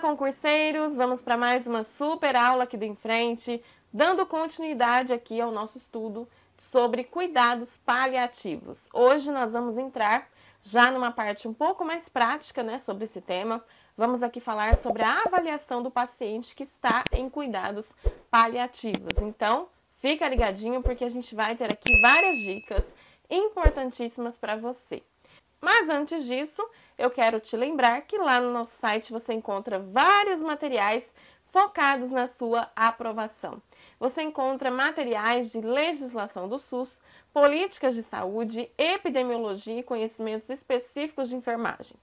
Olá, concurseiros! Vamos para mais uma super aula aqui do Em Frente, dando continuidade aqui ao nosso estudo sobre cuidados paliativos. Hoje nós vamos entrar já numa parte um pouco mais prática né, sobre esse tema. Vamos aqui falar sobre a avaliação do paciente que está em cuidados paliativos. Então, fica ligadinho porque a gente vai ter aqui várias dicas importantíssimas para você. Mas antes disso, eu quero te lembrar que lá no nosso site você encontra vários materiais focados na sua aprovação. Você encontra materiais de legislação do SUS, políticas de saúde, epidemiologia e conhecimentos específicos de enfermagem.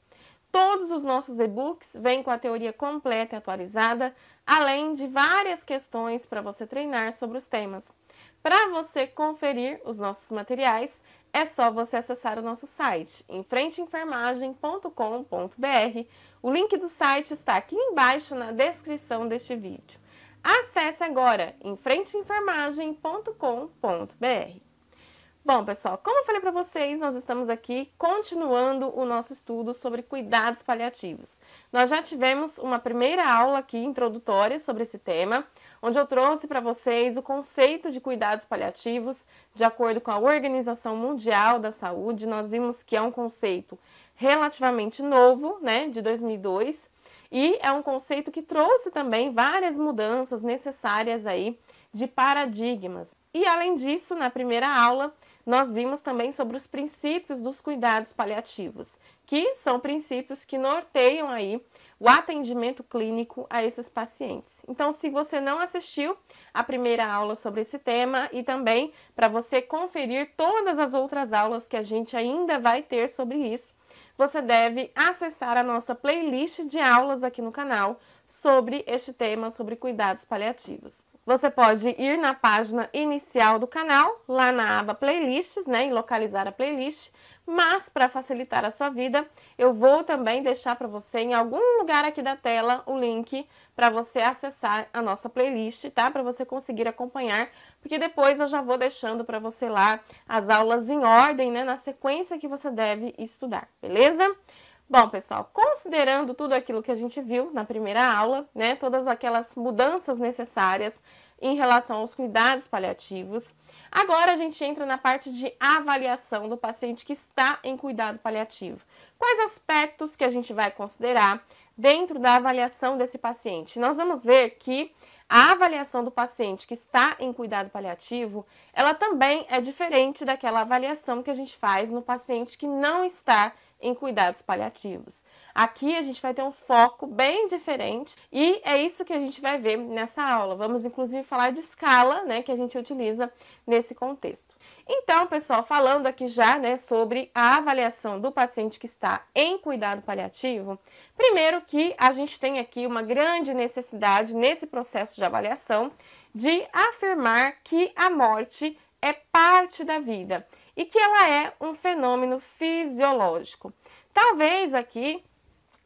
Todos os nossos e-books vêm com a teoria completa e atualizada, além de várias questões para você treinar sobre os temas. Para você conferir os nossos materiais, é só você acessar o nosso site, enfrenteenfermagem.com.br. O link do site está aqui embaixo na descrição deste vídeo. Acesse agora enfrenteenfermagem.com.br. Bom, pessoal, como eu falei para vocês, nós estamos aqui continuando o nosso estudo sobre cuidados paliativos. Nós já tivemos uma primeira aula aqui introdutória sobre esse tema onde eu trouxe para vocês o conceito de cuidados paliativos, de acordo com a Organização Mundial da Saúde. Nós vimos que é um conceito relativamente novo, né, de 2002, e é um conceito que trouxe também várias mudanças necessárias aí de paradigmas. E além disso, na primeira aula, nós vimos também sobre os princípios dos cuidados paliativos, que são princípios que norteiam aí o atendimento clínico a esses pacientes. Então, se você não assistiu a primeira aula sobre esse tema e também para você conferir todas as outras aulas que a gente ainda vai ter sobre isso, você deve acessar a nossa playlist de aulas aqui no canal sobre este tema, sobre cuidados paliativos. Você pode ir na página inicial do canal, lá na aba playlists, né, e localizar a playlist mas para facilitar a sua vida, eu vou também deixar para você em algum lugar aqui da tela o link para você acessar a nossa playlist, tá? Para você conseguir acompanhar, porque depois eu já vou deixando para você lá as aulas em ordem, né, na sequência que você deve estudar, beleza? Bom, pessoal, considerando tudo aquilo que a gente viu na primeira aula, né, todas aquelas mudanças necessárias em relação aos cuidados paliativos. Agora a gente entra na parte de avaliação do paciente que está em cuidado paliativo. Quais aspectos que a gente vai considerar dentro da avaliação desse paciente? Nós vamos ver que a avaliação do paciente que está em cuidado paliativo, ela também é diferente daquela avaliação que a gente faz no paciente que não está em cuidados paliativos. Aqui a gente vai ter um foco bem diferente e é isso que a gente vai ver nessa aula. Vamos inclusive falar de escala, né, que a gente utiliza nesse contexto. Então, pessoal, falando aqui já, né, sobre a avaliação do paciente que está em cuidado paliativo, primeiro que a gente tem aqui uma grande necessidade nesse processo de avaliação de afirmar que a morte é parte da vida e que ela é um fenômeno fisiológico. Talvez aqui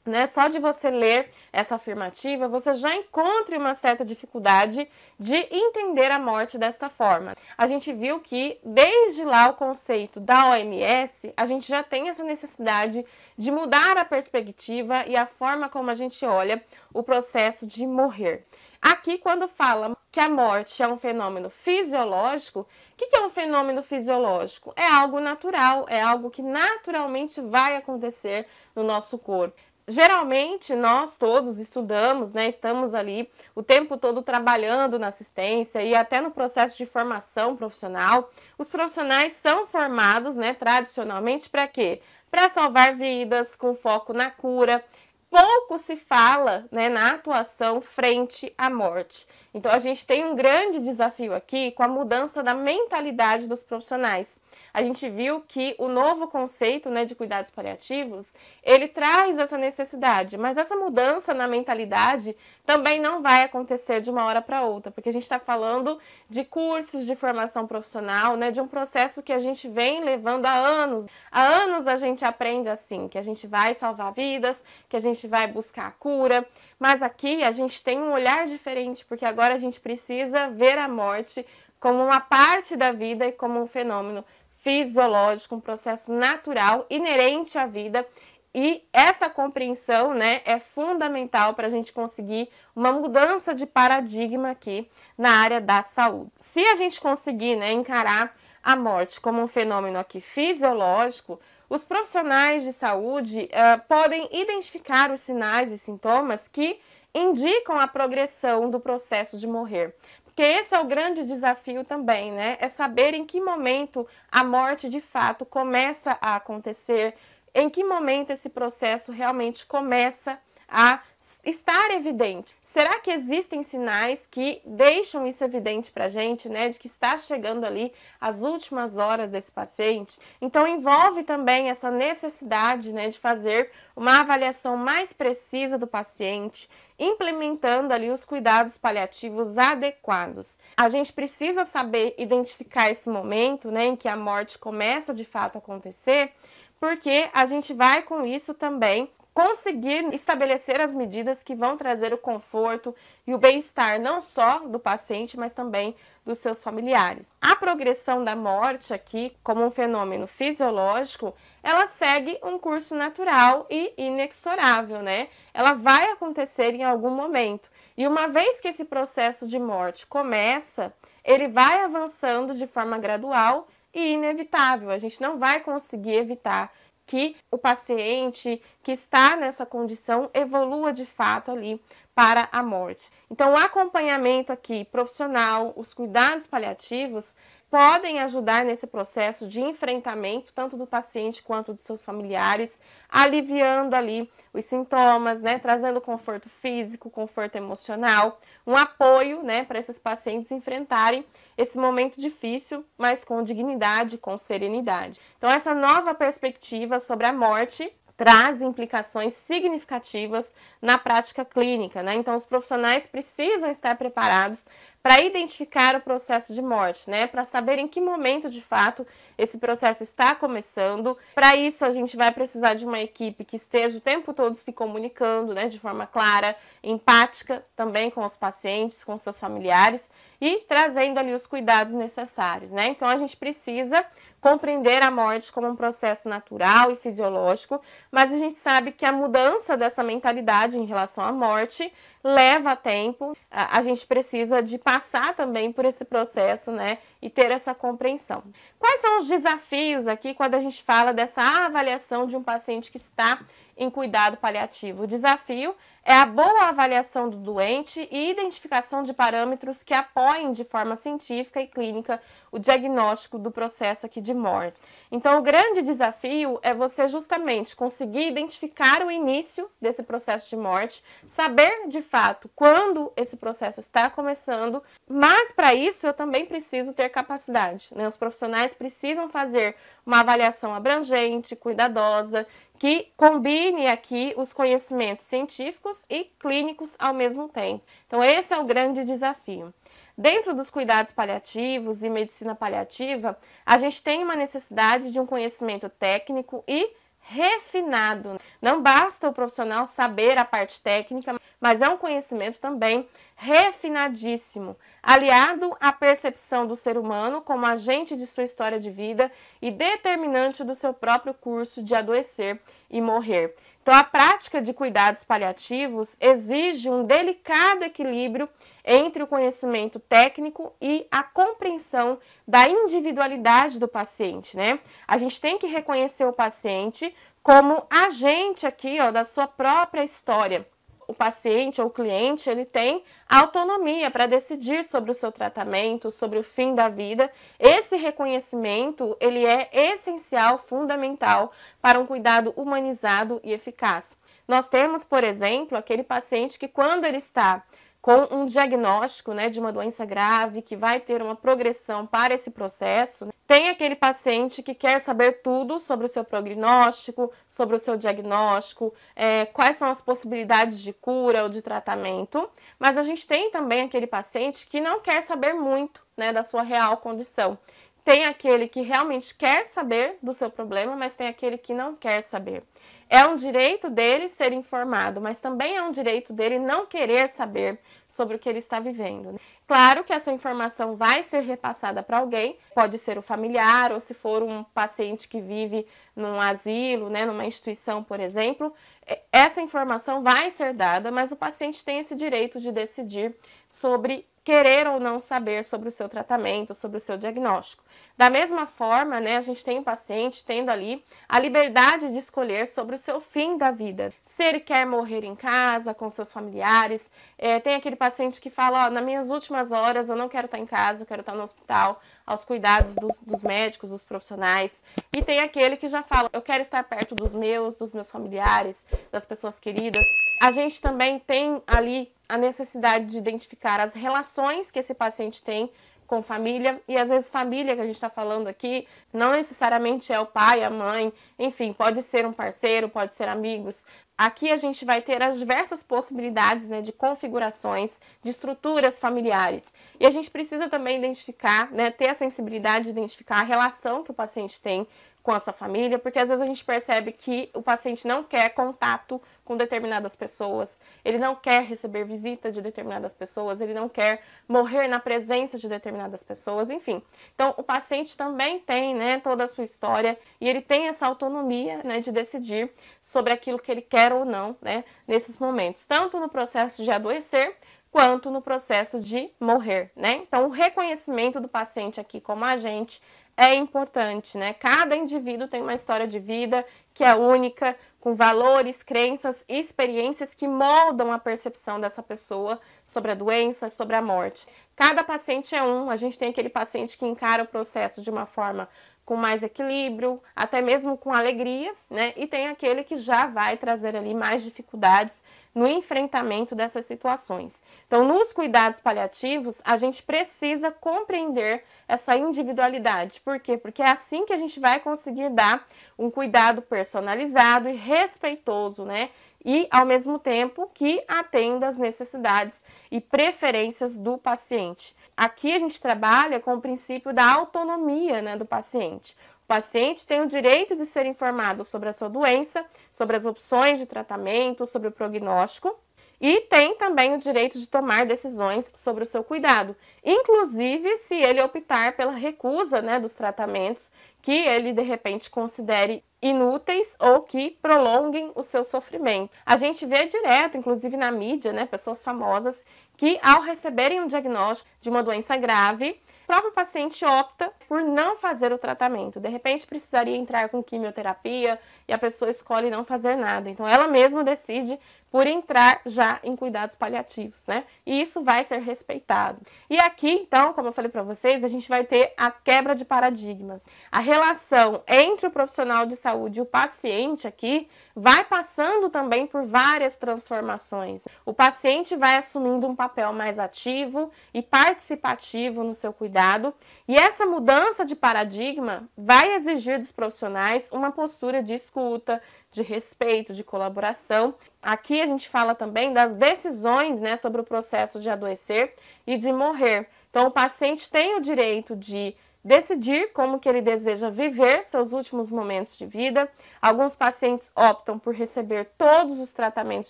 né, só de você ler essa afirmativa, você já encontre uma certa dificuldade de entender a morte desta forma. A gente viu que desde lá o conceito da OMS, a gente já tem essa necessidade de mudar a perspectiva e a forma como a gente olha o processo de morrer. Aqui, quando fala que a morte é um fenômeno fisiológico, o que, que é um fenômeno fisiológico? É algo natural, é algo que naturalmente vai acontecer no nosso corpo. Geralmente, nós todos estudamos, né, estamos ali o tempo todo trabalhando na assistência e até no processo de formação profissional. Os profissionais são formados né, tradicionalmente para quê? Para salvar vidas, com foco na cura pouco se fala né, na atuação frente à morte. Então, a gente tem um grande desafio aqui com a mudança da mentalidade dos profissionais. A gente viu que o novo conceito né, de cuidados paliativos, ele traz essa necessidade, mas essa mudança na mentalidade também não vai acontecer de uma hora para outra, porque a gente está falando de cursos de formação profissional, né, de um processo que a gente vem levando há anos. Há anos a gente aprende assim, que a gente vai salvar vidas, que a gente gente vai buscar a cura, mas aqui a gente tem um olhar diferente, porque agora a gente precisa ver a morte como uma parte da vida e como um fenômeno fisiológico, um processo natural inerente à vida. E essa compreensão né, é fundamental para a gente conseguir uma mudança de paradigma aqui na área da saúde. Se a gente conseguir né, encarar a morte como um fenômeno aqui fisiológico, os profissionais de saúde uh, podem identificar os sinais e sintomas que indicam a progressão do processo de morrer. Porque esse é o grande desafio também, né? É saber em que momento a morte de fato começa a acontecer, em que momento esse processo realmente começa a estar evidente. Será que existem sinais que deixam isso evidente para a gente, né, de que está chegando ali as últimas horas desse paciente? Então envolve também essa necessidade, né, de fazer uma avaliação mais precisa do paciente, implementando ali os cuidados paliativos adequados. A gente precisa saber identificar esse momento, né, em que a morte começa de fato a acontecer, porque a gente vai com isso também conseguir estabelecer as medidas que vão trazer o conforto e o bem-estar não só do paciente, mas também dos seus familiares. A progressão da morte aqui, como um fenômeno fisiológico, ela segue um curso natural e inexorável, né? Ela vai acontecer em algum momento. E uma vez que esse processo de morte começa, ele vai avançando de forma gradual e inevitável. A gente não vai conseguir evitar que o paciente que está nessa condição evolua de fato ali para a morte. Então, o acompanhamento aqui profissional, os cuidados paliativos podem ajudar nesse processo de enfrentamento, tanto do paciente quanto dos seus familiares, aliviando ali os sintomas, né, trazendo conforto físico, conforto emocional, um apoio, né, para esses pacientes enfrentarem esse momento difícil, mas com dignidade, com serenidade. Então essa nova perspectiva sobre a morte traz implicações significativas na prática clínica, né? Então, os profissionais precisam estar preparados para identificar o processo de morte, né? Para saber em que momento de fato esse processo está começando. Para isso, a gente vai precisar de uma equipe que esteja o tempo todo se comunicando, né? De forma clara, empática também com os pacientes, com seus familiares e trazendo ali os cuidados necessários, né? Então, a gente precisa compreender a morte como um processo natural e fisiológico, mas a gente sabe que a mudança dessa mentalidade em relação à morte leva tempo. A gente precisa de passar também por esse processo, né, e ter essa compreensão. Quais são os desafios aqui quando a gente fala dessa avaliação de um paciente que está em cuidado paliativo? O desafio é a boa avaliação do doente e identificação de parâmetros que apoiem de forma científica e clínica o diagnóstico do processo aqui de morte. Então, o grande desafio é você justamente conseguir identificar o início desse processo de morte, saber de fato quando esse processo está começando, mas para isso eu também preciso ter capacidade. Né? Os profissionais precisam fazer uma avaliação abrangente, cuidadosa, que combine aqui os conhecimentos científicos e clínicos ao mesmo tempo. Então, esse é o grande desafio. Dentro dos cuidados paliativos e medicina paliativa, a gente tem uma necessidade de um conhecimento técnico e refinado. Não basta o profissional saber a parte técnica, mas é um conhecimento também refinadíssimo, aliado à percepção do ser humano como agente de sua história de vida e determinante do seu próprio curso de adoecer e morrer. Então, a prática de cuidados paliativos exige um delicado equilíbrio entre o conhecimento técnico e a compreensão da individualidade do paciente, né? A gente tem que reconhecer o paciente como agente aqui, ó, da sua própria história o paciente ou o cliente ele tem autonomia para decidir sobre o seu tratamento, sobre o fim da vida. Esse reconhecimento ele é essencial, fundamental para um cuidado humanizado e eficaz. Nós temos, por exemplo, aquele paciente que quando ele está com um diagnóstico né, de uma doença grave que vai ter uma progressão para esse processo. Né? Tem aquele paciente que quer saber tudo sobre o seu prognóstico, sobre o seu diagnóstico, é, quais são as possibilidades de cura ou de tratamento, mas a gente tem também aquele paciente que não quer saber muito né, da sua real condição. Tem aquele que realmente quer saber do seu problema, mas tem aquele que não quer saber. É um direito dele ser informado, mas também é um direito dele não querer saber sobre o que ele está vivendo. Né? Claro que essa informação vai ser repassada para alguém, pode ser o familiar ou se for um paciente que vive num asilo, né, numa instituição, por exemplo, é, essa informação vai ser dada, mas o paciente tem esse direito de decidir sobre querer ou não saber sobre o seu tratamento, sobre o seu diagnóstico. Da mesma forma, né, a gente tem o um paciente tendo ali a liberdade de escolher sobre o seu fim da vida. Se ele quer morrer em casa, com seus familiares, é, tem aquele paciente que fala, ó, nas minhas últimas horas eu não quero estar em casa, eu quero estar no hospital, aos cuidados dos, dos médicos, dos profissionais. E tem aquele que já fala, eu quero estar perto dos meus, dos meus familiares, das pessoas queridas. A gente também tem ali a necessidade de identificar as relações que esse paciente tem com família, e às vezes família que a gente está falando aqui não necessariamente é o pai, a mãe, enfim, pode ser um parceiro, pode ser amigos. Aqui a gente vai ter as diversas possibilidades né, de configurações, de estruturas familiares. E a gente precisa também identificar, né, ter a sensibilidade de identificar a relação que o paciente tem com a sua família, porque às vezes a gente percebe que o paciente não quer contato com determinadas pessoas, ele não quer receber visita de determinadas pessoas, ele não quer morrer na presença de determinadas pessoas, enfim. Então, o paciente também tem, né, toda a sua história e ele tem essa autonomia, né, de decidir sobre aquilo que ele quer ou não, né, nesses momentos, tanto no processo de adoecer quanto no processo de morrer, né? Então, o reconhecimento do paciente aqui como agente é importante, né? Cada indivíduo tem uma história de vida que é única, com valores, crenças e experiências que moldam a percepção dessa pessoa sobre a doença, sobre a morte. Cada paciente é um, a gente tem aquele paciente que encara o processo de uma forma com mais equilíbrio, até mesmo com alegria, né? E tem aquele que já vai trazer ali mais dificuldades no enfrentamento dessas situações. Então, nos cuidados paliativos, a gente precisa compreender essa individualidade. Por quê? Porque é assim que a gente vai conseguir dar um cuidado personalizado e respeitoso, né? E ao mesmo tempo que atenda às necessidades e preferências do paciente. Aqui a gente trabalha com o princípio da autonomia né, do paciente paciente tem o direito de ser informado sobre a sua doença, sobre as opções de tratamento, sobre o prognóstico e tem também o direito de tomar decisões sobre o seu cuidado, inclusive se ele optar pela recusa né, dos tratamentos que ele de repente considere inúteis ou que prolonguem o seu sofrimento. A gente vê direto, inclusive na mídia, né, pessoas famosas que ao receberem um diagnóstico de uma doença grave, próprio paciente opta por não fazer o tratamento. De repente precisaria entrar com quimioterapia e a pessoa escolhe não fazer nada. Então ela mesma decide por entrar já em cuidados paliativos, né? E isso vai ser respeitado. E aqui, então, como eu falei para vocês, a gente vai ter a quebra de paradigmas. A relação entre o profissional de saúde e o paciente aqui vai passando também por várias transformações. O paciente vai assumindo um papel mais ativo e participativo no seu cuidado cuidado, e essa mudança de paradigma vai exigir dos profissionais uma postura de escuta, de respeito, de colaboração. Aqui a gente fala também das decisões né, sobre o processo de adoecer e de morrer. Então, o paciente tem o direito de decidir como que ele deseja viver seus últimos momentos de vida. Alguns pacientes optam por receber todos os tratamentos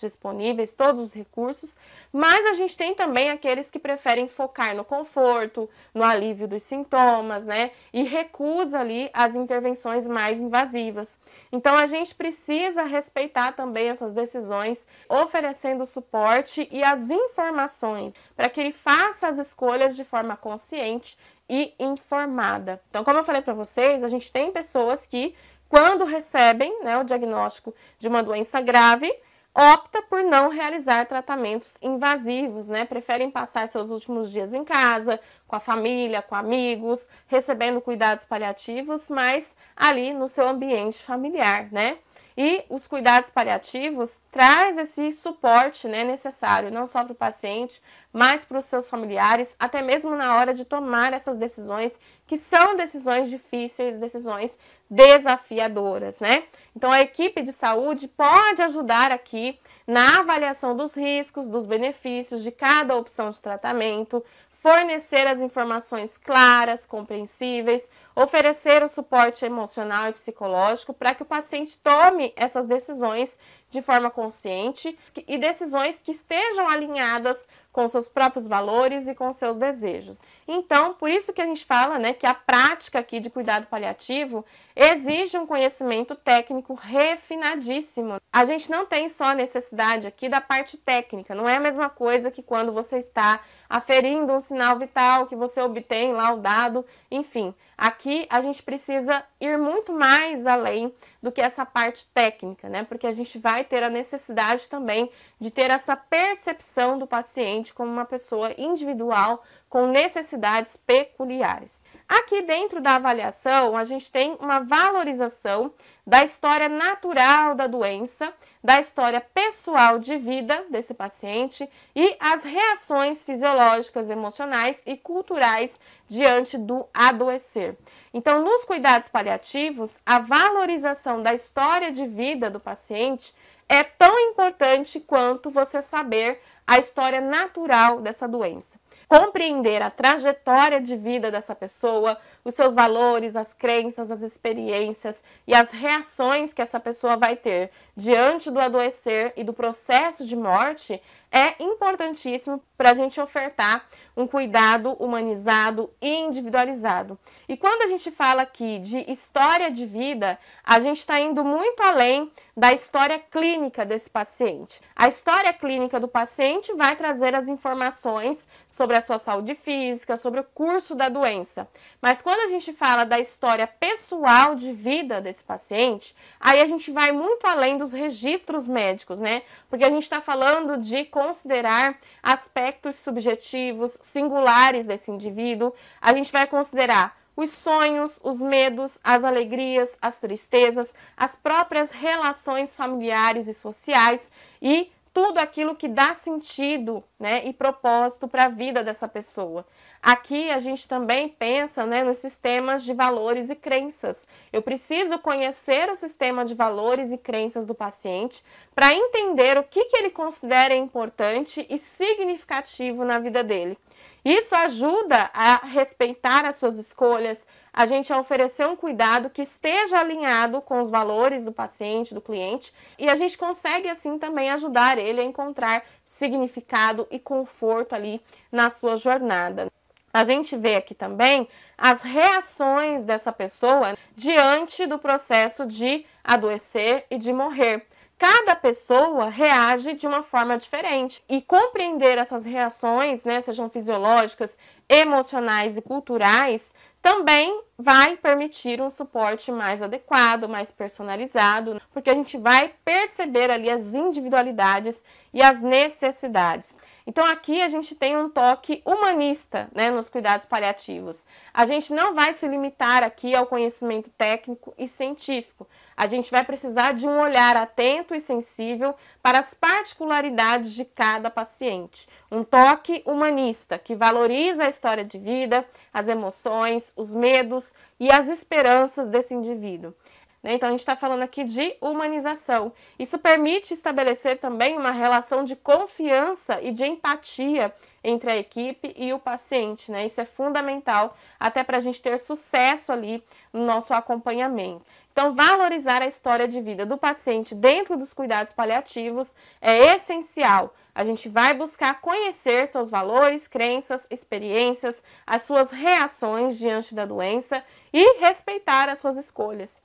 disponíveis, todos os recursos, mas a gente tem também aqueles que preferem focar no conforto, no alívio dos sintomas, né? E recusa ali as intervenções mais invasivas. Então a gente precisa respeitar também essas decisões, oferecendo suporte e as informações para que ele faça as escolhas de forma consciente e informada. Então, como eu falei para vocês, a gente tem pessoas que, quando recebem né, o diagnóstico de uma doença grave, opta por não realizar tratamentos invasivos, né? Preferem passar seus últimos dias em casa, com a família, com amigos, recebendo cuidados paliativos, mas ali no seu ambiente familiar, né? E os cuidados paliativos traz esse suporte né, necessário, não só para o paciente, mas para os seus familiares, até mesmo na hora de tomar essas decisões, que são decisões difíceis, decisões desafiadoras, né? Então a equipe de saúde pode ajudar aqui na avaliação dos riscos, dos benefícios de cada opção de tratamento, fornecer as informações claras, compreensíveis, oferecer o suporte emocional e psicológico para que o paciente tome essas decisões de forma consciente e decisões que estejam alinhadas com seus próprios valores e com seus desejos. Então, por isso que a gente fala né, que a prática aqui de cuidado paliativo exige um conhecimento técnico refinadíssimo. A gente não tem só a necessidade aqui da parte técnica, não é a mesma coisa que quando você está aferindo um sinal vital, que você obtém lá o dado, enfim. Aqui a gente precisa ir muito mais além do que essa parte técnica, né? Porque a gente vai ter a necessidade também de ter essa percepção do paciente como uma pessoa individual com necessidades peculiares. Aqui dentro da avaliação, a gente tem uma valorização da história natural da doença, da história pessoal de vida desse paciente e as reações fisiológicas, emocionais e culturais diante do adoecer. Então, nos cuidados paliativos, a valorização da história de vida do paciente é tão importante quanto você saber a história natural dessa doença compreender a trajetória de vida dessa pessoa, os seus valores, as crenças, as experiências e as reações que essa pessoa vai ter diante do adoecer e do processo de morte é importantíssimo para a gente ofertar um cuidado humanizado e individualizado. E quando a gente fala aqui de história de vida, a gente está indo muito além da história clínica desse paciente. A história clínica do paciente vai trazer as informações sobre a sua saúde física, sobre o curso da doença. Mas quando a gente fala da história pessoal de vida desse paciente, aí a gente vai muito além dos registros médicos, né? Porque a gente está falando de considerar aspectos subjetivos, singulares desse indivíduo. A gente vai considerar os sonhos, os medos, as alegrias, as tristezas, as próprias relações familiares e sociais e tudo aquilo que dá sentido né, e propósito para a vida dessa pessoa. Aqui a gente também pensa né, nos sistemas de valores e crenças. Eu preciso conhecer o sistema de valores e crenças do paciente para entender o que, que ele considera importante e significativo na vida dele. Isso ajuda a respeitar as suas escolhas, a gente a oferecer um cuidado que esteja alinhado com os valores do paciente, do cliente, e a gente consegue assim também ajudar ele a encontrar significado e conforto ali na sua jornada. A gente vê aqui também as reações dessa pessoa diante do processo de adoecer e de morrer. Cada pessoa reage de uma forma diferente e compreender essas reações, né, sejam fisiológicas, emocionais e culturais, também vai permitir um suporte mais adequado, mais personalizado, porque a gente vai perceber ali as individualidades e as necessidades. Então aqui a gente tem um toque humanista né, nos cuidados paliativos. A gente não vai se limitar aqui ao conhecimento técnico e científico. A gente vai precisar de um olhar atento e sensível para as particularidades de cada paciente. Um toque humanista que valoriza a história de vida, as emoções, os medos e as esperanças desse indivíduo. Né? Então, a gente está falando aqui de humanização. Isso permite estabelecer também uma relação de confiança e de empatia entre a equipe e o paciente. Né? Isso é fundamental até para a gente ter sucesso ali no nosso acompanhamento. Então, valorizar a história de vida do paciente dentro dos cuidados paliativos é essencial. A gente vai buscar conhecer seus valores, crenças, experiências, as suas reações diante da doença e respeitar as suas escolhas.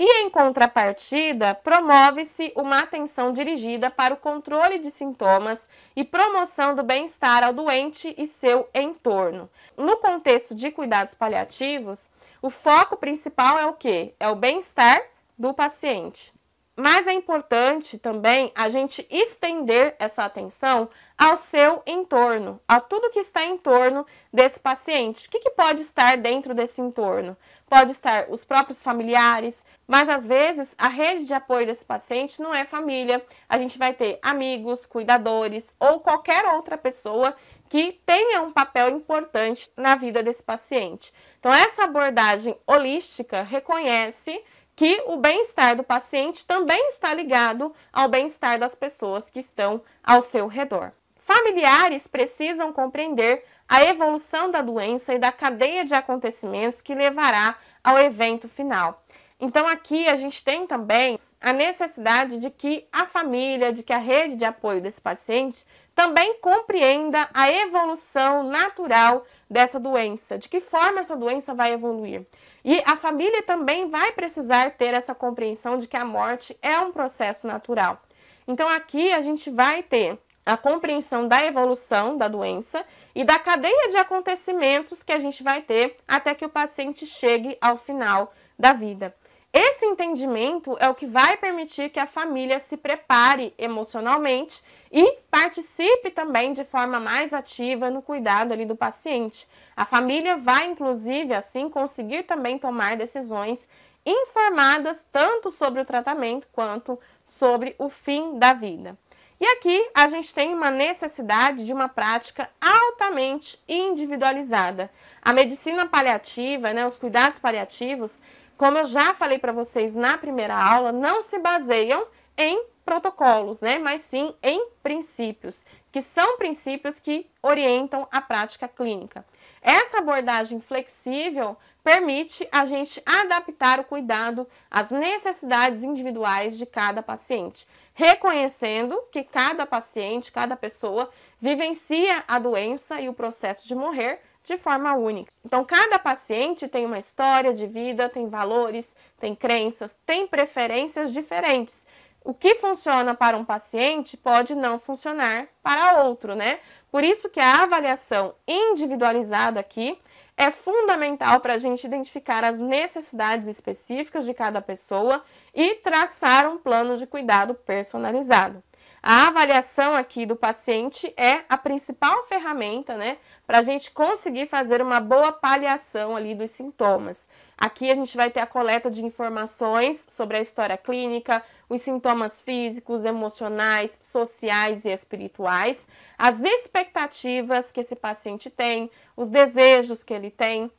E em contrapartida, promove-se uma atenção dirigida para o controle de sintomas e promoção do bem-estar ao doente e seu entorno. No contexto de cuidados paliativos, o foco principal é o que? É o bem-estar do paciente. Mas é importante também a gente estender essa atenção ao seu entorno, a tudo que está em torno desse paciente. O que, que pode estar dentro desse entorno? Pode estar os próprios familiares, mas às vezes a rede de apoio desse paciente não é família. A gente vai ter amigos, cuidadores ou qualquer outra pessoa que tenha um papel importante na vida desse paciente. Então, essa abordagem holística reconhece que o bem-estar do paciente também está ligado ao bem-estar das pessoas que estão ao seu redor. Familiares precisam compreender a evolução da doença e da cadeia de acontecimentos que levará ao evento final. Então, aqui a gente tem também a necessidade de que a família, de que a rede de apoio desse paciente também compreenda a evolução natural dessa doença, de que forma essa doença vai evoluir. E a família também vai precisar ter essa compreensão de que a morte é um processo natural. Então aqui a gente vai ter a compreensão da evolução da doença e da cadeia de acontecimentos que a gente vai ter até que o paciente chegue ao final da vida. Esse entendimento é o que vai permitir que a família se prepare emocionalmente e participe também de forma mais ativa no cuidado ali do paciente. A família vai inclusive assim conseguir também tomar decisões informadas tanto sobre o tratamento quanto sobre o fim da vida. E aqui a gente tem uma necessidade de uma prática altamente individualizada. A medicina paliativa, né, os cuidados paliativos, como eu já falei para vocês na primeira aula, não se baseiam em protocolos, né? Mas sim em princípios, que são princípios que orientam a prática clínica. Essa abordagem flexível permite a gente adaptar o cuidado às necessidades individuais de cada paciente, reconhecendo que cada paciente, cada pessoa vivencia a doença e o processo de morrer de forma única. Então, cada paciente tem uma história de vida, tem valores, tem crenças, tem preferências diferentes. O que funciona para um paciente pode não funcionar para outro, né? Por isso que a avaliação individualizada aqui é fundamental para a gente identificar as necessidades específicas de cada pessoa e traçar um plano de cuidado personalizado. A avaliação aqui do paciente é a principal ferramenta, né, para a gente conseguir fazer uma boa paliação ali dos sintomas. Aqui a gente vai ter a coleta de informações sobre a história clínica, os sintomas físicos, emocionais, sociais e espirituais, as expectativas que esse paciente tem, os desejos que ele tem,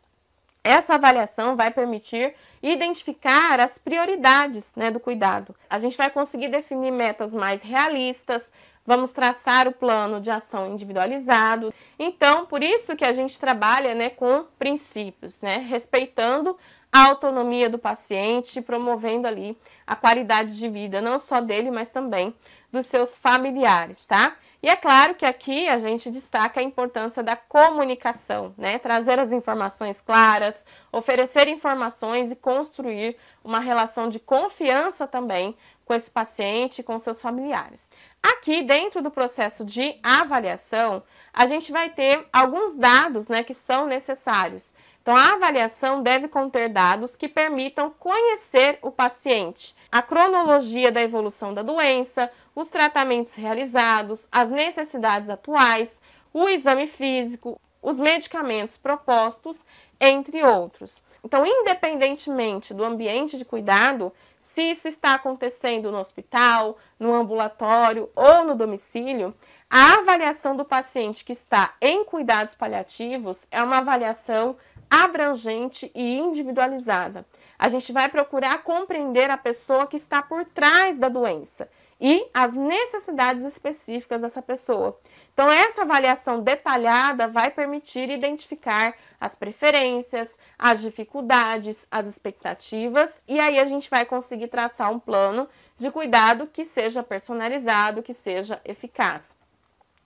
essa avaliação vai permitir identificar as prioridades né, do cuidado. A gente vai conseguir definir metas mais realistas, vamos traçar o plano de ação individualizado. Então, por isso que a gente trabalha né, com princípios, né, respeitando a autonomia do paciente, promovendo ali a qualidade de vida, não só dele, mas também dos seus familiares, tá? E é claro que aqui a gente destaca a importância da comunicação, né? Trazer as informações claras, oferecer informações e construir uma relação de confiança também com esse paciente e com seus familiares. Aqui, dentro do processo de avaliação, a gente vai ter alguns dados né, que são necessários então, a avaliação deve conter dados que permitam conhecer o paciente, a cronologia da evolução da doença, os tratamentos realizados, as necessidades atuais, o exame físico, os medicamentos propostos, entre outros. Então, independentemente do ambiente de cuidado, se isso está acontecendo no hospital, no ambulatório ou no domicílio, a avaliação do paciente que está em cuidados paliativos é uma avaliação abrangente e individualizada. A gente vai procurar compreender a pessoa que está por trás da doença e as necessidades específicas dessa pessoa. Então, essa avaliação detalhada vai permitir identificar as preferências, as dificuldades, as expectativas, e aí a gente vai conseguir traçar um plano de cuidado que seja personalizado, que seja eficaz.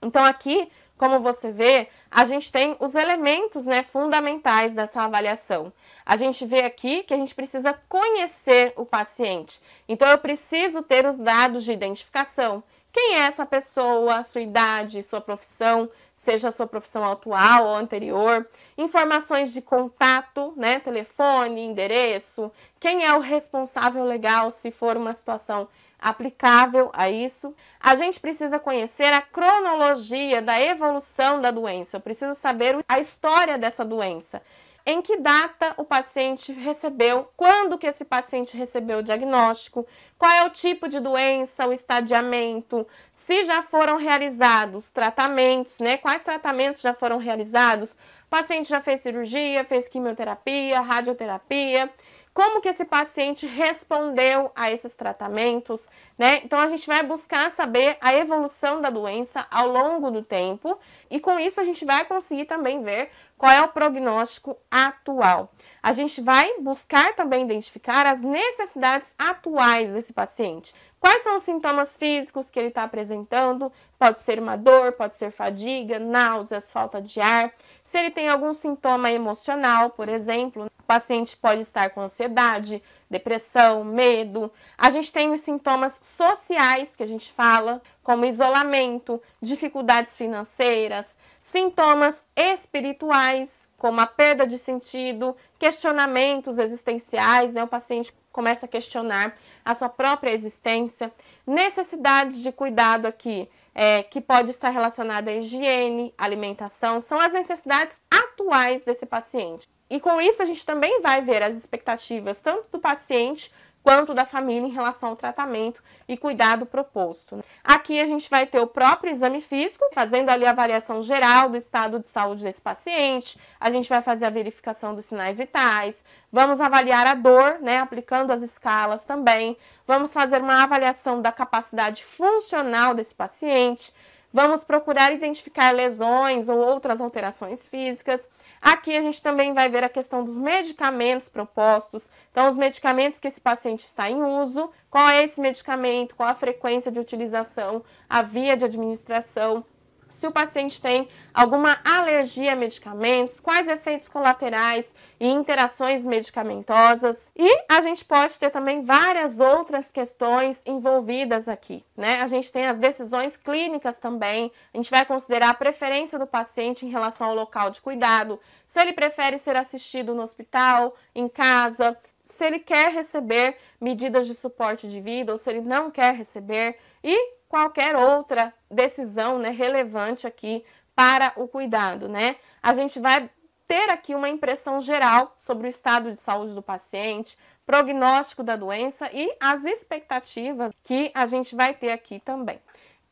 Então, aqui como você vê, a gente tem os elementos né, fundamentais dessa avaliação. A gente vê aqui que a gente precisa conhecer o paciente. Então, eu preciso ter os dados de identificação. Quem é essa pessoa, sua idade, sua profissão, seja a sua profissão atual ou anterior, informações de contato, né, telefone, endereço, quem é o responsável legal se for uma situação aplicável a isso. A gente precisa conhecer a cronologia da evolução da doença. Eu preciso saber a história dessa doença. Em que data o paciente recebeu? Quando que esse paciente recebeu o diagnóstico? Qual é o tipo de doença, o estadiamento? Se já foram realizados tratamentos, né? Quais tratamentos já foram realizados? O paciente já fez cirurgia, fez quimioterapia, radioterapia? como que esse paciente respondeu a esses tratamentos, né? Então a gente vai buscar saber a evolução da doença ao longo do tempo e com isso a gente vai conseguir também ver qual é o prognóstico atual a gente vai buscar também identificar as necessidades atuais desse paciente. Quais são os sintomas físicos que ele está apresentando? Pode ser uma dor, pode ser fadiga, náuseas, falta de ar. Se ele tem algum sintoma emocional, por exemplo, o paciente pode estar com ansiedade, depressão, medo. A gente tem os sintomas sociais que a gente fala, como isolamento, dificuldades financeiras, sintomas espirituais, como a perda de sentido, questionamentos existenciais, né? O paciente começa a questionar a sua própria existência, necessidades de cuidado aqui, é, que pode estar relacionada à higiene, alimentação, são as necessidades atuais desse paciente. E com isso a gente também vai ver as expectativas tanto do paciente quanto da família em relação ao tratamento e cuidado proposto. Né? Aqui a gente vai ter o próprio exame físico, fazendo ali a avaliação geral do estado de saúde desse paciente, a gente vai fazer a verificação dos sinais vitais, vamos avaliar a dor, né, aplicando as escalas também, vamos fazer uma avaliação da capacidade funcional desse paciente, vamos procurar identificar lesões ou outras alterações físicas, Aqui a gente também vai ver a questão dos medicamentos propostos, então os medicamentos que esse paciente está em uso, qual é esse medicamento, qual a frequência de utilização, a via de administração, se o paciente tem alguma alergia a medicamentos, quais efeitos colaterais e interações medicamentosas. E a gente pode ter também várias outras questões envolvidas aqui, né? A gente tem as decisões clínicas também, a gente vai considerar a preferência do paciente em relação ao local de cuidado, se ele prefere ser assistido no hospital, em casa, se ele quer receber medidas de suporte de vida ou se ele não quer receber e qualquer outra decisão né, relevante aqui para o cuidado, né? A gente vai ter aqui uma impressão geral sobre o estado de saúde do paciente, prognóstico da doença e as expectativas que a gente vai ter aqui também.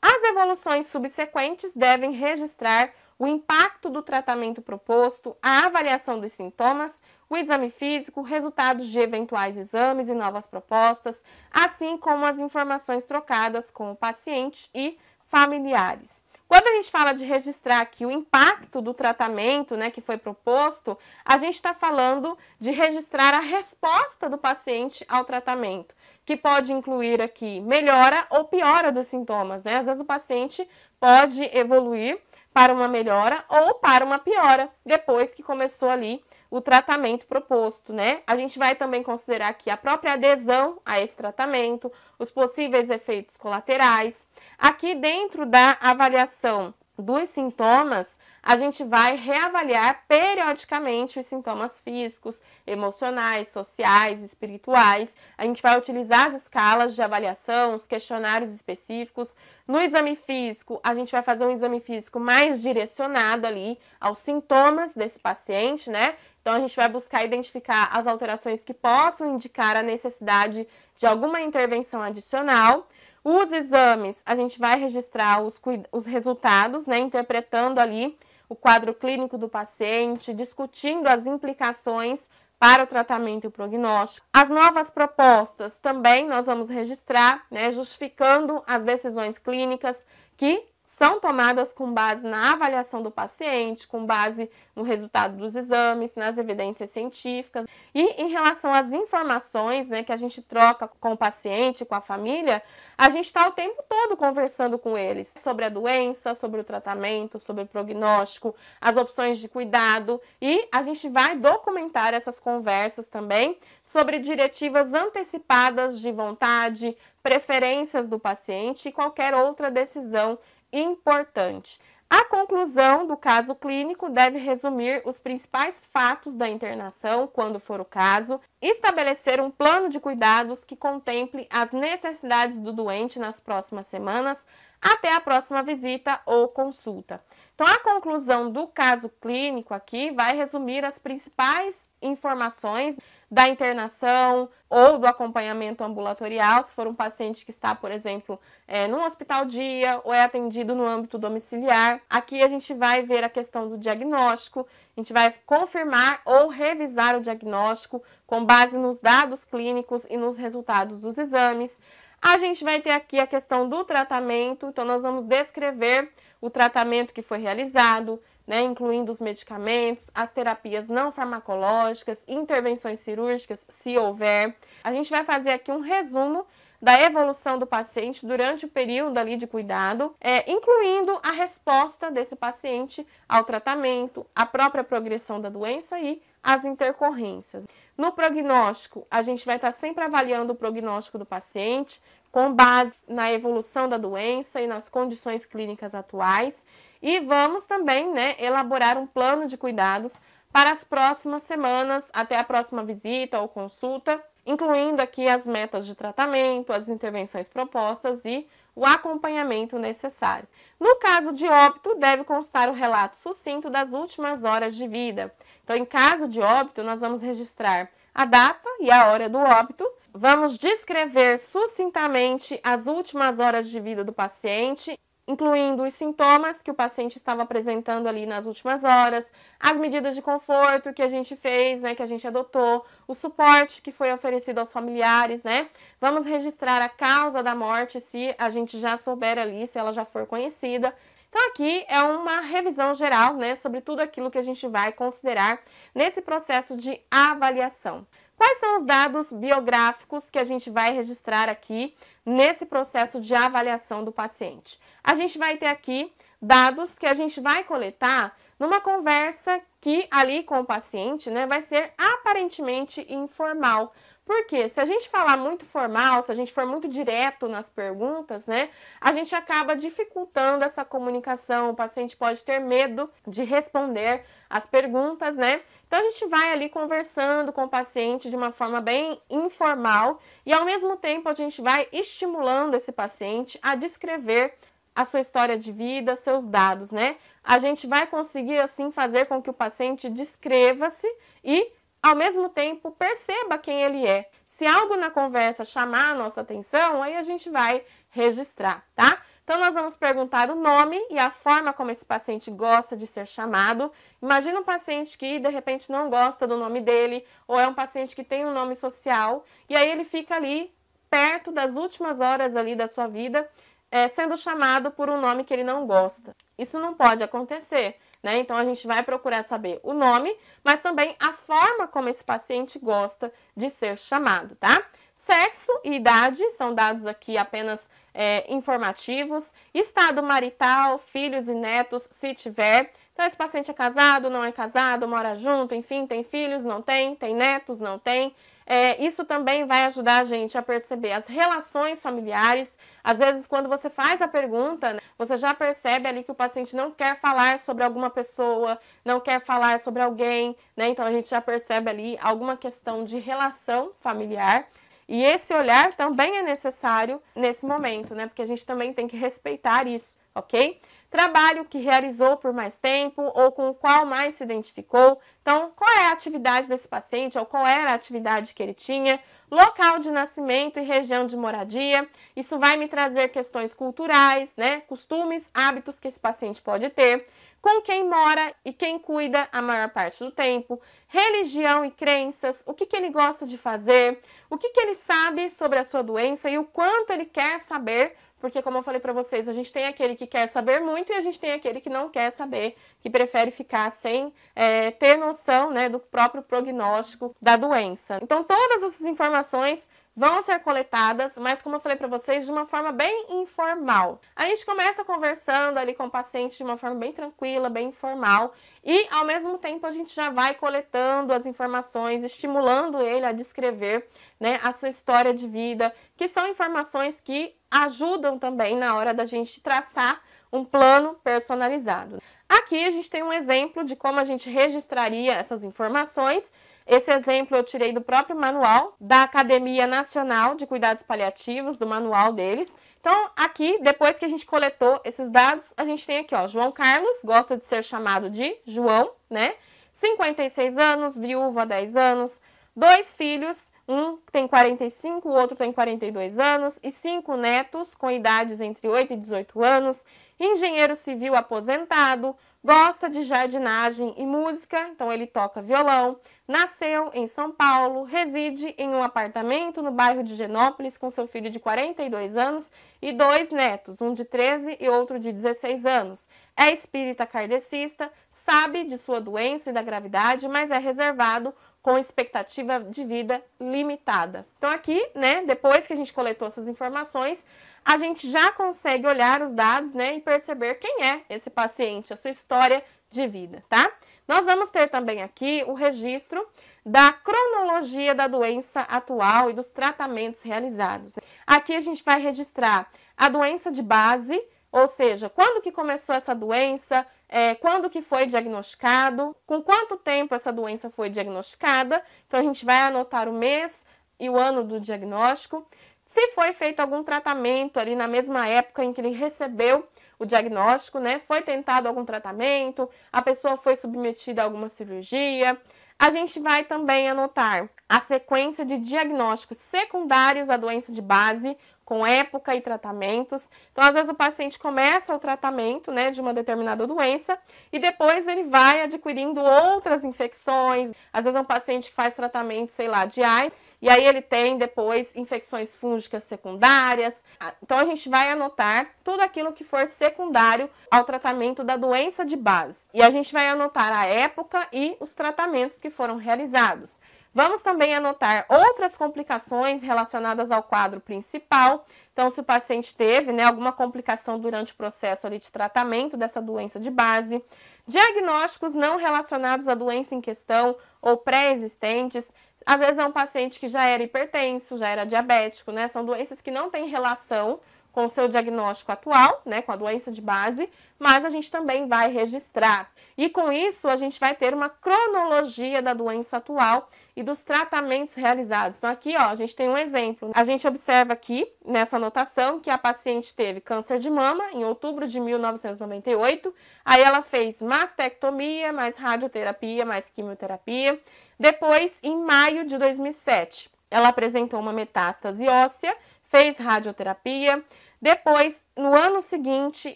As evoluções subsequentes devem registrar o impacto do tratamento proposto, a avaliação dos sintomas, o exame físico, resultados de eventuais exames e novas propostas, assim como as informações trocadas com o paciente e familiares. Quando a gente fala de registrar aqui o impacto do tratamento né, que foi proposto, a gente está falando de registrar a resposta do paciente ao tratamento, que pode incluir aqui melhora ou piora dos sintomas. Né? Às vezes o paciente pode evoluir para uma melhora ou para uma piora depois que começou ali o tratamento proposto, né? A gente vai também considerar aqui a própria adesão a esse tratamento, os possíveis efeitos colaterais. Aqui dentro da avaliação dos sintomas, a gente vai reavaliar periodicamente os sintomas físicos, emocionais, sociais, espirituais. A gente vai utilizar as escalas de avaliação, os questionários específicos. No exame físico, a gente vai fazer um exame físico mais direcionado ali aos sintomas desse paciente, né? Então, a gente vai buscar identificar as alterações que possam indicar a necessidade de alguma intervenção adicional. Os exames, a gente vai registrar os, os resultados, né, interpretando ali o quadro clínico do paciente, discutindo as implicações para o tratamento e o prognóstico. As novas propostas também nós vamos registrar, né, justificando as decisões clínicas que são tomadas com base na avaliação do paciente, com base no resultado dos exames, nas evidências científicas. E em relação às informações né, que a gente troca com o paciente, com a família, a gente está o tempo todo conversando com eles sobre a doença, sobre o tratamento, sobre o prognóstico, as opções de cuidado e a gente vai documentar essas conversas também sobre diretivas antecipadas de vontade, preferências do paciente e qualquer outra decisão importante. A conclusão do caso clínico deve resumir os principais fatos da internação, quando for o caso, estabelecer um plano de cuidados que contemple as necessidades do doente nas próximas semanas, até a próxima visita ou consulta. Então, a conclusão do caso clínico aqui vai resumir as principais informações da internação ou do acompanhamento ambulatorial, se for um paciente que está, por exemplo, é, num hospital dia ou é atendido no âmbito domiciliar. Aqui a gente vai ver a questão do diagnóstico, a gente vai confirmar ou revisar o diagnóstico com base nos dados clínicos e nos resultados dos exames. A gente vai ter aqui a questão do tratamento, então nós vamos descrever o tratamento que foi realizado, né, incluindo os medicamentos, as terapias não farmacológicas, intervenções cirúrgicas, se houver. A gente vai fazer aqui um resumo da evolução do paciente durante o período ali de cuidado, é, incluindo a resposta desse paciente ao tratamento, a própria progressão da doença e as intercorrências. No prognóstico, a gente vai estar sempre avaliando o prognóstico do paciente com base na evolução da doença e nas condições clínicas atuais e vamos também né, elaborar um plano de cuidados para as próximas semanas, até a próxima visita ou consulta, incluindo aqui as metas de tratamento, as intervenções propostas e o acompanhamento necessário. No caso de óbito, deve constar o relato sucinto das últimas horas de vida. Então, em caso de óbito, nós vamos registrar a data e a hora do óbito. Vamos descrever sucintamente as últimas horas de vida do paciente incluindo os sintomas que o paciente estava apresentando ali nas últimas horas, as medidas de conforto que a gente fez, né, que a gente adotou, o suporte que foi oferecido aos familiares, né? Vamos registrar a causa da morte se a gente já souber ali, se ela já for conhecida. Então aqui é uma revisão geral, né, sobre tudo aquilo que a gente vai considerar nesse processo de avaliação. Quais são os dados biográficos que a gente vai registrar aqui nesse processo de avaliação do paciente? a gente vai ter aqui dados que a gente vai coletar numa conversa que ali com o paciente, né, vai ser aparentemente informal. Porque se a gente falar muito formal, se a gente for muito direto nas perguntas, né, a gente acaba dificultando essa comunicação. O paciente pode ter medo de responder as perguntas, né? Então a gente vai ali conversando com o paciente de uma forma bem informal e ao mesmo tempo a gente vai estimulando esse paciente a descrever a sua história de vida, seus dados, né? A gente vai conseguir assim fazer com que o paciente descreva-se e ao mesmo tempo perceba quem ele é. Se algo na conversa chamar a nossa atenção, aí a gente vai registrar, tá? Então nós vamos perguntar o nome e a forma como esse paciente gosta de ser chamado. Imagina um paciente que de repente não gosta do nome dele ou é um paciente que tem um nome social e aí ele fica ali perto das últimas horas ali da sua vida é, sendo chamado por um nome que ele não gosta. Isso não pode acontecer. Né? Então a gente vai procurar saber o nome, mas também a forma como esse paciente gosta de ser chamado, tá? Sexo e idade são dados aqui apenas é, informativos. Estado marital, filhos e netos, se tiver. Então, esse paciente é casado, não é casado, mora junto, enfim, tem filhos, não tem, tem netos, não tem. É, isso também vai ajudar a gente a perceber as relações familiares às vezes, quando você faz a pergunta, né, você já percebe ali que o paciente não quer falar sobre alguma pessoa, não quer falar sobre alguém, né? Então a gente já percebe ali alguma questão de relação familiar. E esse olhar também é necessário nesse momento, né? Porque a gente também tem que respeitar isso, ok? Trabalho que realizou por mais tempo ou com o qual mais se identificou. Então, qual é a atividade desse paciente ou qual era a atividade que ele tinha? local de nascimento e região de moradia. Isso vai me trazer questões culturais, né? Costumes, hábitos que esse paciente pode ter, com quem mora e quem cuida a maior parte do tempo, religião e crenças, o que, que ele gosta de fazer, o que, que ele sabe sobre a sua doença e o quanto ele quer saber porque como eu falei para vocês, a gente tem aquele que quer saber muito e a gente tem aquele que não quer saber, que prefere ficar sem é, ter noção né, do próprio prognóstico da doença. Então todas essas informações vão ser coletadas, mas como eu falei para vocês, de uma forma bem informal. A gente começa conversando ali com o paciente de uma forma bem tranquila, bem informal, e ao mesmo tempo a gente já vai coletando as informações, estimulando ele a descrever, né, a sua história de vida, que são informações que ajudam também na hora da gente traçar um plano personalizado. Aqui a gente tem um exemplo de como a gente registraria essas informações esse exemplo eu tirei do próprio manual da Academia Nacional de Cuidados Paliativos, do manual deles. Então, aqui, depois que a gente coletou esses dados, a gente tem aqui, ó, João Carlos gosta de ser chamado de João, né? 56 anos, viúva 10 anos, dois filhos, um tem 45, o outro tem 42 anos, e cinco netos com idades entre 8 e 18 anos, engenheiro civil aposentado, gosta de jardinagem e música, então ele toca violão, Nasceu em São Paulo, reside em um apartamento no bairro de Genópolis com seu filho de 42 anos e dois netos, um de 13 e outro de 16 anos. É espírita kardecista, sabe de sua doença e da gravidade, mas é reservado com expectativa de vida limitada. Então aqui, né, depois que a gente coletou essas informações, a gente já consegue olhar os dados, né, e perceber quem é esse paciente, a sua história de vida, tá? Nós vamos ter também aqui o registro da cronologia da doença atual e dos tratamentos realizados. Né? Aqui a gente vai registrar a doença de base, ou seja, quando que começou essa doença, é, quando que foi diagnosticado, com quanto tempo essa doença foi diagnosticada. Então a gente vai anotar o mês e o ano do diagnóstico. Se foi feito algum tratamento ali na mesma época em que ele recebeu o diagnóstico, né? Foi tentado algum tratamento, a pessoa foi submetida a alguma cirurgia. A gente vai também anotar a sequência de diagnósticos secundários à doença de base, com época e tratamentos. Então, às vezes o paciente começa o tratamento, né, de uma determinada doença e depois ele vai adquirindo outras infecções. Às vezes é um paciente que faz tratamento, sei lá, de AIDS e aí ele tem depois infecções fúngicas secundárias. Ah, então a gente vai anotar tudo aquilo que for secundário ao tratamento da doença de base. E a gente vai anotar a época e os tratamentos que foram realizados. Vamos também anotar outras complicações relacionadas ao quadro principal. Então, se o paciente teve né, alguma complicação durante o processo ali, de tratamento dessa doença de base, diagnósticos não relacionados à doença em questão ou pré-existentes, às vezes é um paciente que já era hipertenso, já era diabético, né? São doenças que não têm relação com o seu diagnóstico atual, né, com a doença de base, mas a gente também vai registrar. E com isso, a gente vai ter uma cronologia da doença atual e dos tratamentos realizados. Então aqui, ó, a gente tem um exemplo. A gente observa aqui nessa anotação que a paciente teve câncer de mama em outubro de 1998. Aí ela fez mastectomia, mais radioterapia, mais quimioterapia. Depois, em maio de 2007, ela apresentou uma metástase óssea, fez radioterapia. Depois, no ano seguinte,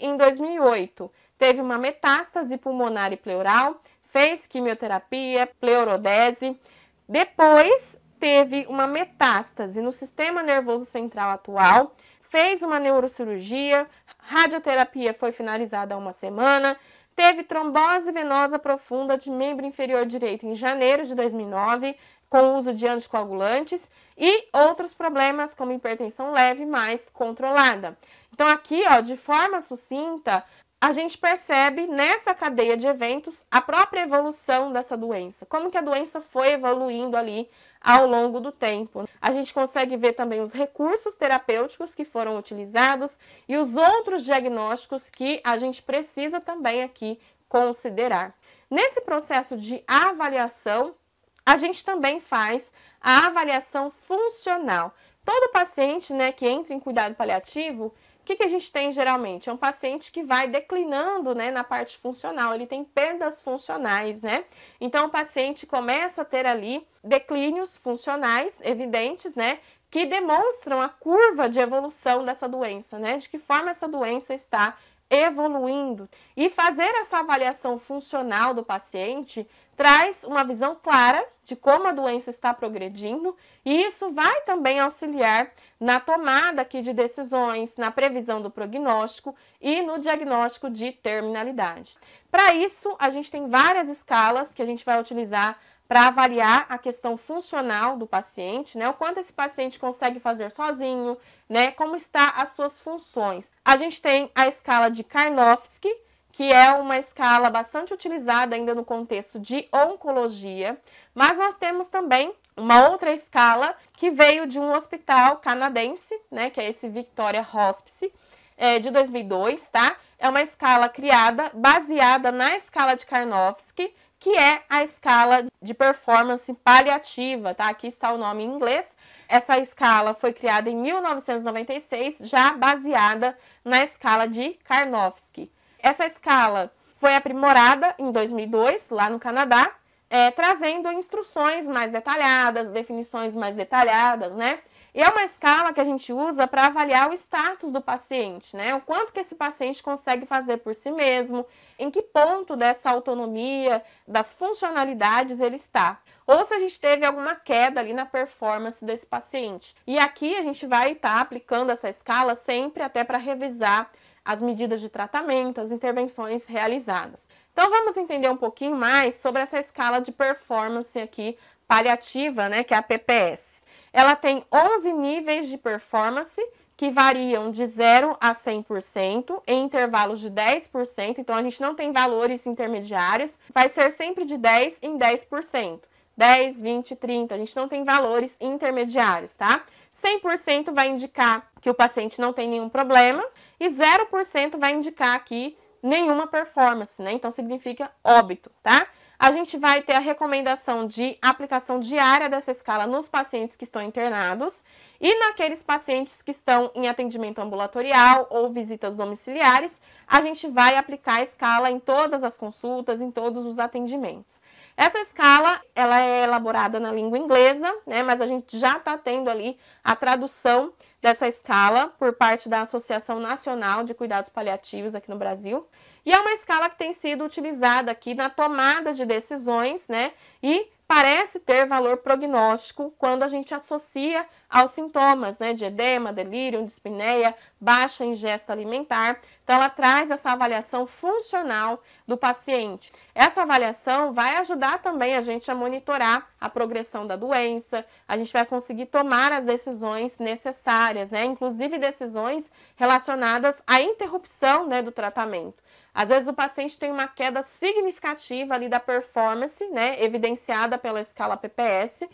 em 2008, teve uma metástase pulmonar e pleural, fez quimioterapia, pleurodese. Depois, teve uma metástase no sistema nervoso central atual, fez uma neurocirurgia, radioterapia foi finalizada há uma semana, Teve trombose venosa profunda de membro inferior direito em janeiro de 2009, com uso de anticoagulantes e outros problemas como hipertensão leve mais controlada. Então aqui, ó, de forma sucinta, a gente percebe nessa cadeia de eventos a própria evolução dessa doença, como que a doença foi evoluindo ali ao longo do tempo. A gente consegue ver também os recursos terapêuticos que foram utilizados e os outros diagnósticos que a gente precisa também aqui considerar. Nesse processo de avaliação, a gente também faz a avaliação funcional. Todo paciente né, que entra em cuidado paliativo, o que, que, a gente tem geralmente? É um paciente que vai declinando né, na parte funcional, ele tem perdas funcionais, né? Então o paciente começa a ter ali declínios funcionais evidentes, né? Que demonstram a curva de evolução dessa doença, né? De que forma essa doença está evoluindo. E fazer essa avaliação funcional do paciente traz uma visão clara de como a doença está progredindo, e isso vai também auxiliar na tomada aqui de decisões, na previsão do prognóstico e no diagnóstico de terminalidade. Para isso, a gente tem várias escalas que a gente vai utilizar para avaliar a questão funcional do paciente, né? O quanto esse paciente consegue fazer sozinho, né? Como está as suas funções. A gente tem a escala de Karnofsky, que é uma escala bastante utilizada ainda no contexto de oncologia, mas nós temos também uma outra escala que veio de um hospital canadense, né, que é esse Victoria Hospice, é, de 2002, tá? É uma escala criada baseada na escala de Karnofsky que é a escala de performance paliativa, tá? Aqui está o nome em inglês. Essa escala foi criada em 1996, já baseada na escala de Karnofsky. Essa escala foi aprimorada em 2002, lá no Canadá, é, trazendo instruções mais detalhadas, definições mais detalhadas, né? E é uma escala que a gente usa para avaliar o status do paciente, né? O quanto que esse paciente consegue fazer por si mesmo, em que ponto dessa autonomia, das funcionalidades ele está. Ou se a gente teve alguma queda ali na performance desse paciente. E aqui a gente vai estar tá aplicando essa escala sempre até para revisar as medidas de tratamento, as intervenções realizadas. Então vamos entender um pouquinho mais sobre essa escala de performance aqui paliativa, né, que é a PPS. Ela tem 11 níveis de performance que variam de 0 a 100% em intervalos de 10%, então a gente não tem valores intermediários, vai ser sempre de 10 em 10%. 10, 20, 30, a gente não tem valores intermediários, tá? 100% vai indicar que o paciente não tem nenhum problema e 0% vai indicar que nenhuma performance, né? Então significa óbito, tá? A gente vai ter a recomendação de aplicação diária dessa escala nos pacientes que estão internados e naqueles pacientes que estão em atendimento ambulatorial ou visitas domiciliares, a gente vai aplicar a escala em todas as consultas, em todos os atendimentos. Essa escala, ela é elaborada na língua inglesa, né, mas a gente já está tendo ali a tradução dessa escala por parte da Associação Nacional de Cuidados Paliativos aqui no Brasil. E é uma escala que tem sido utilizada aqui na tomada de decisões, né? E parece ter valor prognóstico quando a gente associa aos sintomas né, de edema, delírio, dispneia, baixa ingesta alimentar. Então, ela traz essa avaliação funcional do paciente. Essa avaliação vai ajudar também a gente a monitorar a progressão da doença, a gente vai conseguir tomar as decisões necessárias, né? Inclusive decisões relacionadas à interrupção né, do tratamento. Às vezes o paciente tem uma queda significativa ali da performance, né, evidenciada pela escala PPS,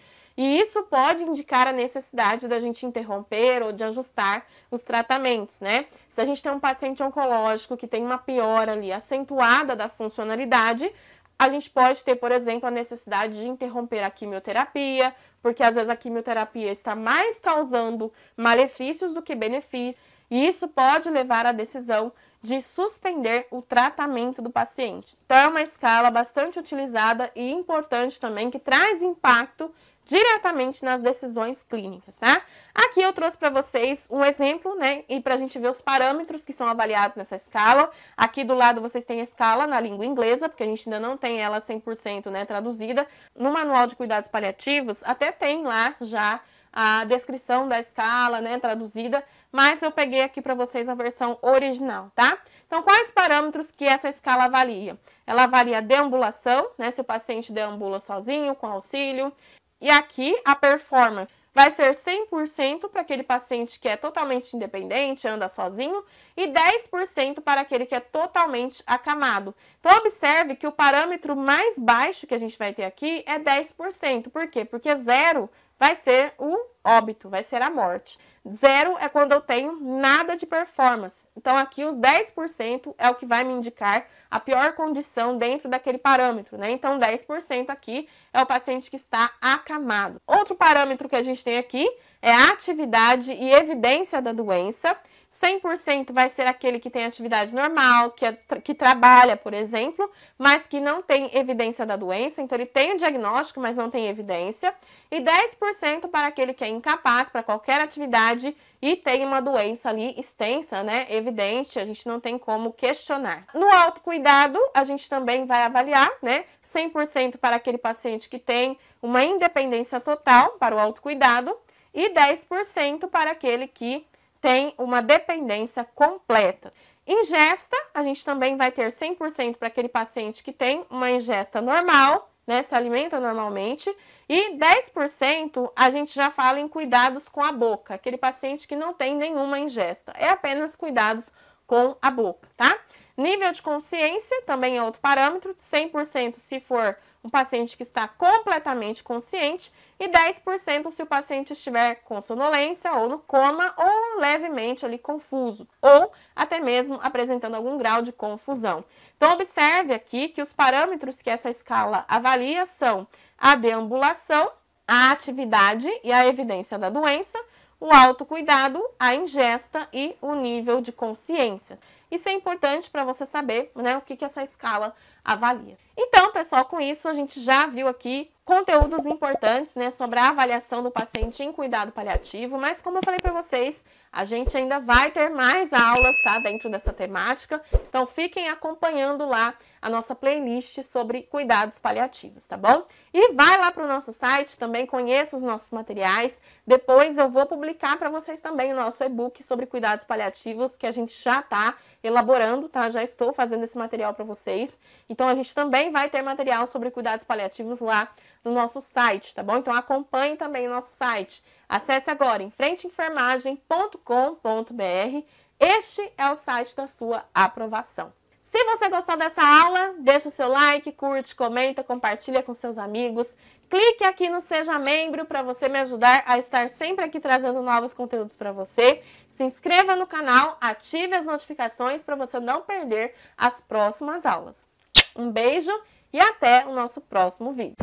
e isso pode indicar a necessidade da gente interromper ou de ajustar os tratamentos, né? Se a gente tem um paciente oncológico que tem uma piora ali acentuada da funcionalidade, a gente pode ter, por exemplo, a necessidade de interromper a quimioterapia, porque às vezes a quimioterapia está mais causando malefícios do que benefícios, e isso pode levar à decisão de suspender o tratamento do paciente. Então, é uma escala bastante utilizada e importante também, que traz impacto diretamente nas decisões clínicas, tá? Aqui eu trouxe para vocês um exemplo, né? E para a gente ver os parâmetros que são avaliados nessa escala. Aqui do lado vocês têm a escala na língua inglesa, porque a gente ainda não tem ela 100% né, traduzida. No Manual de Cuidados Paliativos até tem lá já a descrição da escala, né, traduzida, mas eu peguei aqui para vocês a versão original, tá? Então, quais parâmetros que essa escala avalia? Ela avalia a deambulação, né, se o paciente deambula sozinho, com auxílio, e aqui a performance vai ser 100% para aquele paciente que é totalmente independente, anda sozinho, e 10% para aquele que é totalmente acamado. Então, observe que o parâmetro mais baixo que a gente vai ter aqui é 10%. Por quê? Porque zero vai ser o óbito, vai ser a morte. Zero é quando eu tenho nada de performance. Então, aqui os 10% é o que vai me indicar a pior condição dentro daquele parâmetro, né? Então, 10% aqui é o paciente que está acamado. Outro parâmetro que a gente tem aqui é a atividade e evidência da doença. 100% vai ser aquele que tem atividade normal, que, é, que trabalha, por exemplo, mas que não tem evidência da doença, então ele tem o diagnóstico, mas não tem evidência, e 10% para aquele que é incapaz para qualquer atividade e tem uma doença ali extensa, né, evidente, a gente não tem como questionar. No autocuidado, a gente também vai avaliar, né, 100% para aquele paciente que tem uma independência total para o autocuidado e 10% para aquele que tem uma dependência completa. Ingesta, a gente também vai ter 100% para aquele paciente que tem uma ingesta normal, né, se alimenta normalmente, e 10% a gente já fala em cuidados com a boca, aquele paciente que não tem nenhuma ingesta, é apenas cuidados com a boca, tá? Nível de consciência também é outro parâmetro, 100% se for um paciente que está completamente consciente e 10% se o paciente estiver com sonolência ou no coma ou levemente ali confuso, ou até mesmo apresentando algum grau de confusão. Então observe aqui que os parâmetros que essa escala avalia são a deambulação, a atividade e a evidência da doença, o autocuidado, a ingesta e o nível de consciência. Isso é importante para você saber né, o que, que essa escala avalia. Então, pessoal, com isso a gente já viu aqui conteúdos importantes né, sobre a avaliação do paciente em cuidado paliativo, mas como eu falei para vocês, a gente ainda vai ter mais aulas tá, dentro dessa temática, então fiquem acompanhando lá a nossa playlist sobre cuidados paliativos, tá bom? E vai lá para o nosso site também, conheça os nossos materiais, depois eu vou publicar para vocês também o nosso e-book sobre cuidados paliativos que a gente já está elaborando, tá? Já estou fazendo esse material para vocês, então a gente também vai ter material sobre cuidados paliativos lá no nosso site, tá bom? Então acompanhe também o nosso site. Acesse agora em frenteenfermagem.com.br. Este é o site da sua aprovação. Se você gostou dessa aula, deixa o seu like, curte, comenta, compartilha com seus amigos. Clique aqui no Seja Membro para você me ajudar a estar sempre aqui trazendo novos conteúdos para você. Se inscreva no canal, ative as notificações para você não perder as próximas aulas. Um beijo e até o nosso próximo vídeo.